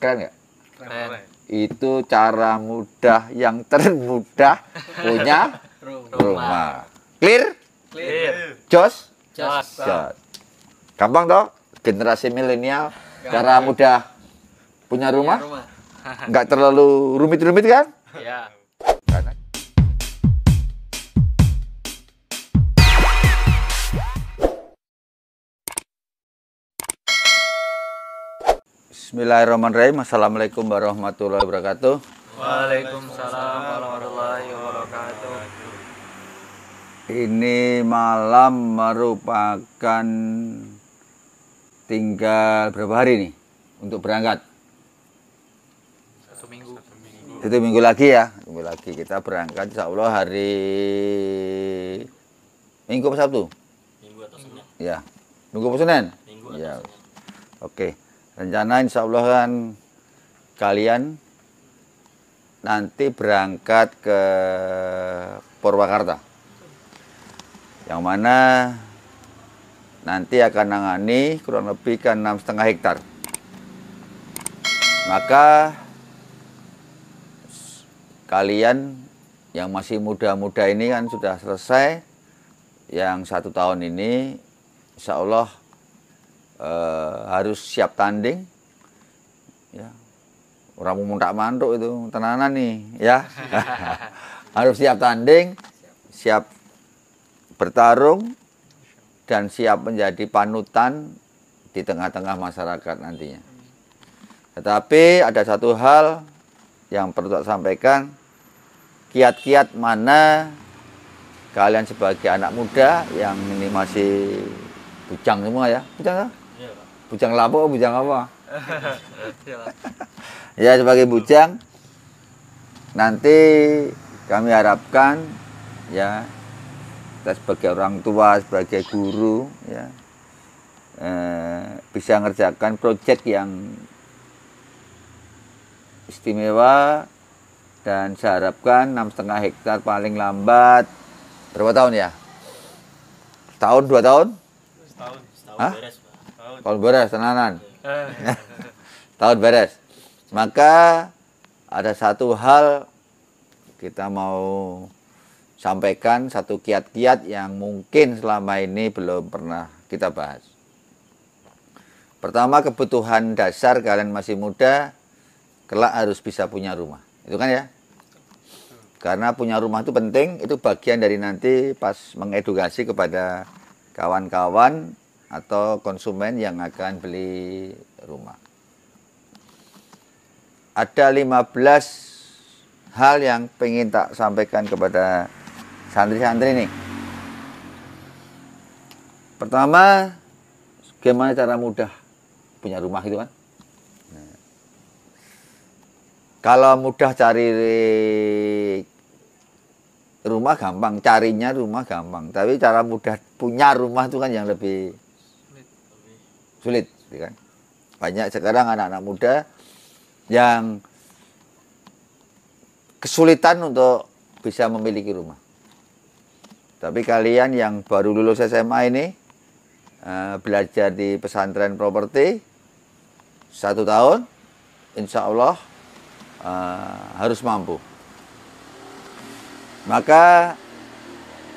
keren nggak keren. itu cara mudah yang termudah punya rumah. rumah clear clear jos jos, gampang toh generasi milenial cara mudah punya rumah nggak terlalu rumit-rumit kan iya. Bismillahirrahmanirrahim. Assalamualaikum warahmatullahi wabarakatuh. Waalaikumsalam warahmatullahi wabarakatuh. Ini malam merupakan tinggal berapa hari nih untuk berangkat? Satu minggu. Satu minggu, lagi ya. minggu lagi kita berangkat insya Allah hari Minggu atau Sabtu? Minggu atau Senin. Ya. Minggu atau Minggu ya. Oke. Okay rencana insya Allah kan kalian nanti berangkat ke Purwakarta yang mana nanti akan nangani kurang lebih kan enam setengah hektar maka kalian yang masih muda-muda ini kan sudah selesai yang satu tahun ini insya Allah uh, harus siap tanding ya orang mau tak mantuk itu tenanan nih ya harus siap tanding siap bertarung dan siap menjadi panutan di tengah-tengah masyarakat nantinya tetapi ada satu hal yang perlu saya sampaikan kiat-kiat mana kalian sebagai anak muda yang ini masih bujang semua ya bujang kan? Bujang lapo, bujang apa? ya sebagai bujang nanti kami harapkan ya kita sebagai orang tua sebagai guru ya eh, bisa mengerjakan proyek yang istimewa dan saya harapkan enam setengah hektar paling lambat berapa tahun ya tahun dua tahun setahun, setahun beres kalau beres tenanan. Eh. Tahun beres. Maka ada satu hal kita mau sampaikan satu kiat-kiat yang mungkin selama ini belum pernah kita bahas. Pertama kebutuhan dasar kalian masih muda, kelak harus bisa punya rumah. Itu kan ya? Karena punya rumah itu penting, itu bagian dari nanti pas mengedukasi kepada kawan-kawan atau konsumen yang akan beli rumah. Ada 15 hal yang pengen tak sampaikan kepada santri-santri nih. Pertama, gimana cara mudah punya rumah itu kan? Kalau mudah cari rumah gampang, carinya rumah gampang. Tapi cara mudah punya rumah itu kan yang lebih sulit ya kan banyak sekarang anak-anak muda yang kesulitan untuk bisa memiliki rumah tapi kalian yang baru lulus SMA ini eh, belajar di pesantren properti satu tahun insya Allah eh, harus mampu maka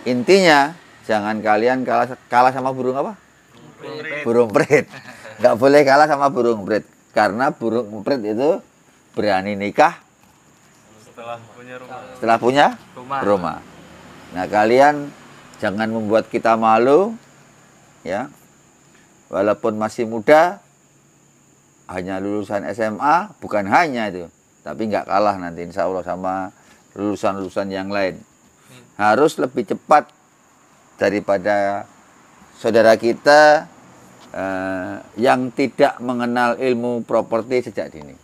intinya jangan kalian kalah kalah sama burung apa burung prit. Nggak boleh kalah sama burung prit karena burung prit itu berani nikah setelah punya rumah. Setelah punya rumah. rumah. Nah, kalian jangan membuat kita malu ya. Walaupun masih muda hanya lulusan SMA, bukan hanya itu, tapi nggak kalah nanti insya Allah sama lulusan-lulusan yang lain. Hmm. Harus lebih cepat daripada saudara kita eh, yang tidak mengenal ilmu properti sejak dini.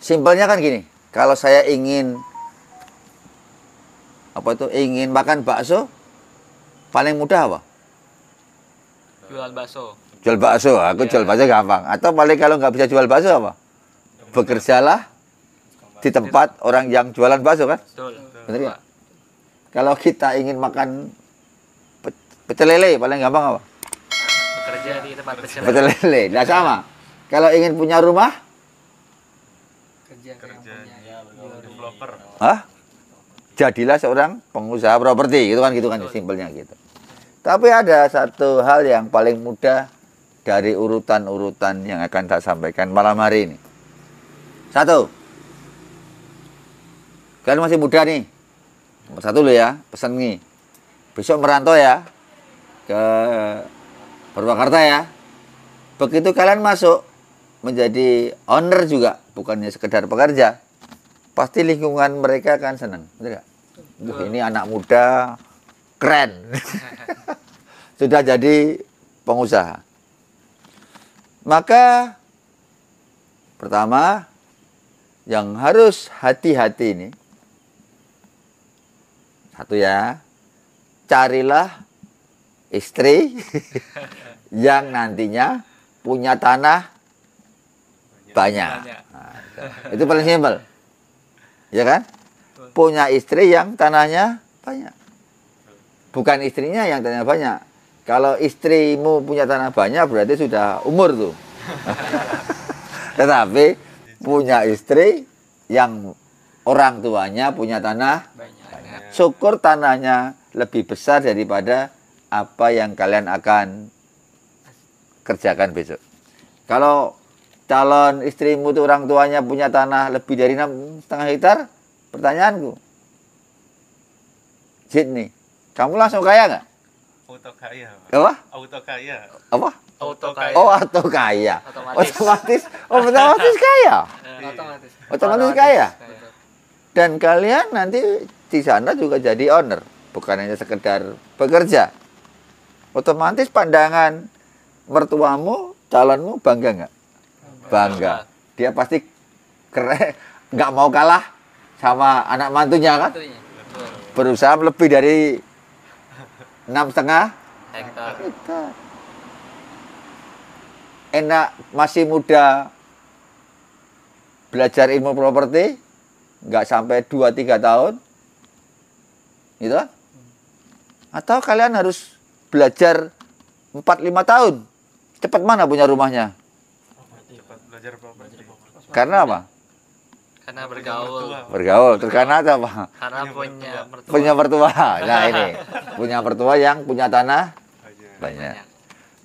Simpelnya kan gini, kalau saya ingin apa itu ingin makan bakso paling mudah apa? Jual bakso. Jual bakso, aku ya. jual iya. bakso gampang. Atau paling kalau nggak bisa jual bakso apa? Bekerjalah di tempat orang yang jualan bakso kan? Betul. Bener ya? Kalau kita ingin makan pecel lele paling gampang apa? kerja di tempat pecel pecel lele nah sama kalau ingin punya rumah kerja kerja developer iya, Hah? jadilah seorang pengusaha properti gitu kan gitu kan simpelnya gitu tapi ada satu hal yang paling mudah dari urutan-urutan yang akan saya sampaikan malam hari ini. Satu, kalian masih muda nih. Nomor satu lo ya, pesen nih. Besok merantau ya ke Purwakarta ya. Begitu kalian masuk menjadi owner juga, bukannya sekedar pekerja, pasti lingkungan mereka akan senang, betul gak? Duh, ini anak muda keren. Sudah jadi pengusaha. Maka pertama yang harus hati-hati ini satu ya, carilah istri yang nantinya punya tanah banyak. Nah, itu paling simpel. Ya kan? Punya istri yang tanahnya banyak. Bukan istrinya yang tanah banyak. Kalau istrimu punya tanah banyak berarti sudah umur tuh. Tetapi punya istri yang orang tuanya punya tanah banyak. Syukur tanahnya lebih besar daripada apa yang kalian akan kerjakan besok. Kalau calon istrimu tuh orang tuanya punya tanah lebih dari enam setengah hektar, pertanyaanku, Sydney, kamu langsung kaya nggak? Auto kaya. Apa? Auto kaya. Apa? Auto kaya. Oh, auto kaya. Otomatis. Otomatis. Oh, otomatis kaya. Iya. Otomatis. Otomatis kaya. Dan kalian nanti di sana juga jadi owner, bukan hanya sekedar bekerja otomatis pandangan mertuamu, calonmu bangga nggak? Bangga. Dia pasti keren, nggak mau kalah sama anak mantunya kan? Berusaha lebih dari enam setengah hektar. Enak masih muda belajar ilmu properti nggak sampai dua tiga tahun gitu kan? atau kalian harus belajar 4-5 tahun. Cepat mana punya rumahnya? Cepat Karena apa? Karena bergaul. Bergaul. Terus apa? Karena punya mertua. Punya mertua. Nah ini. punya mertua yang punya tanah banyak. banyak.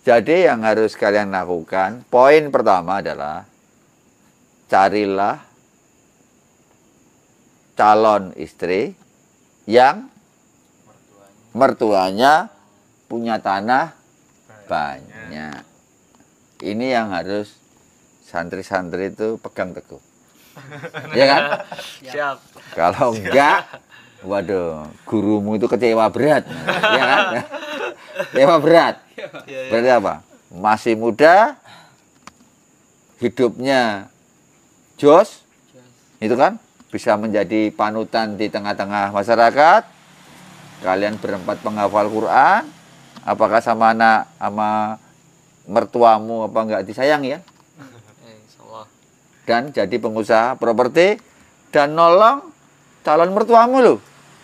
Jadi yang harus kalian lakukan, poin pertama adalah carilah calon istri yang mertuanya punya tanah banyak. banyak. Ini yang harus santri-santri itu pegang teguh. ya kan? Siap. Kalau Siap. enggak, waduh, gurumu itu kecewa berat. ya kan? Kecewa berat. Iya, iya, iya. Berarti apa? Masih muda, hidupnya jos, itu kan? Bisa menjadi panutan di tengah-tengah masyarakat. Kalian berempat penghafal Quran, apakah sama anak sama mertuamu apa enggak disayang ya, ya dan jadi pengusaha properti dan nolong calon mertuamu loh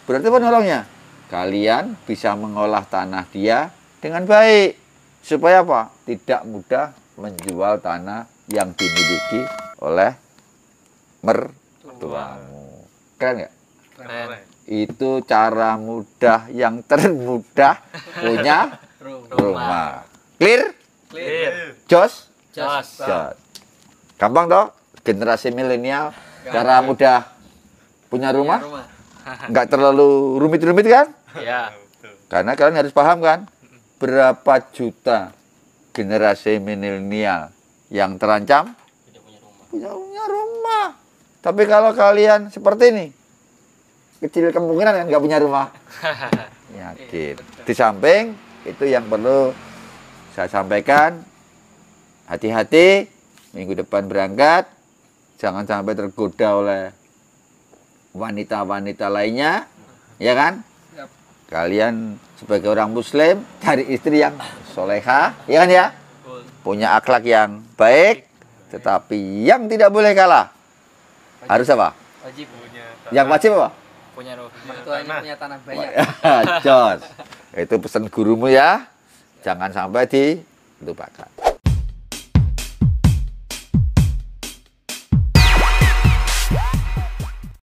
berarti apa nolongnya kalian bisa mengolah tanah dia dengan baik supaya apa tidak mudah menjual tanah yang dimiliki oleh mertuamu keren nggak keren itu cara mudah yang termudah punya rumah. rumah. Clear? Clear. Jos? Jos. Gampang toh? Generasi milenial cara mudah punya rumah? rumah. Nggak terlalu rumit-rumit kan? Iya. Karena kalian harus paham kan berapa juta generasi milenial yang terancam punya rumah. Punya rumah. Tapi kalau kalian seperti ini, kecil kemungkinan yang nggak punya rumah. Yakin. Gitu. Di samping itu yang perlu saya sampaikan, hati-hati minggu depan berangkat, jangan sampai tergoda oleh wanita-wanita lainnya, ya kan? Kalian sebagai orang Muslim cari istri yang soleha, ya kan ya? Punya akhlak yang baik, tetapi yang tidak boleh kalah harus apa? Wajib. Yang wajib apa? punya itu ini punya tanah banyak jos itu pesan gurumu ya jangan sampai dilupakan